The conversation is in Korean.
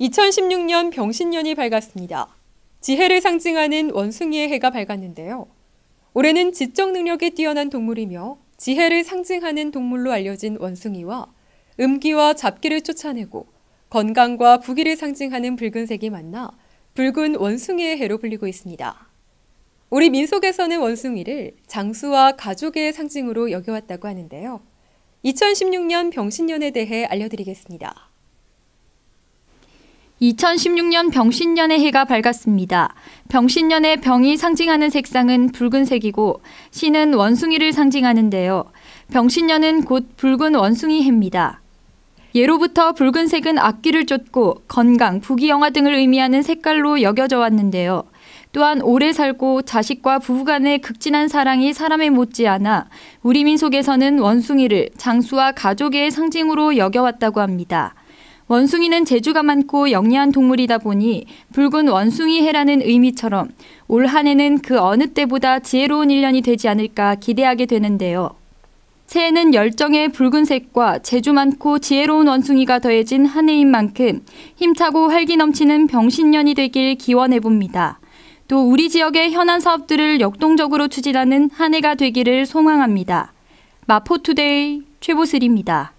2016년 병신년이 밝았습니다. 지혜를 상징하는 원숭이의 해가 밝았는데요. 올해는 지적 능력이 뛰어난 동물이며 지혜를 상징하는 동물로 알려진 원숭이와 음기와 잡기를 쫓아내고 건강과 부기를 상징하는 붉은색이 만나 붉은 원숭이의 해로 불리고 있습니다. 우리 민속에서는 원숭이를 장수와 가족의 상징으로 여겨왔다고 하는데요. 2016년 병신년에 대해 알려드리겠습니다. 2016년 병신년의 해가 밝았습니다. 병신년의 병이 상징하는 색상은 붉은색이고 신은 원숭이를 상징하는데요. 병신년은 곧 붉은 원숭이 해입니다. 예로부터 붉은색은 악기를 쫓고 건강, 부귀영화 등을 의미하는 색깔로 여겨져 왔는데요. 또한 오래 살고 자식과 부부간의 극진한 사랑이 사람에 못지않아 우리 민속에서는 원숭이를 장수와 가족의 상징으로 여겨왔다고 합니다. 원숭이는 재주가 많고 영리한 동물이다 보니 붉은 원숭이 해라는 의미처럼 올 한 해는 그 어느 때보다 지혜로운 일년이 되지 않을까 기대하게 되는데요. 새해는 열정의 붉은색과 재주 많고 지혜로운 원숭이가 더해진 한 해인 만큼 힘차고 활기 넘치는 병신년이 되길 기원해봅니다. 또 우리 지역의 현안 사업들을 역동적으로 추진하는 한 해가 되기를 소망합니다. 마포투데이 최보슬입니다.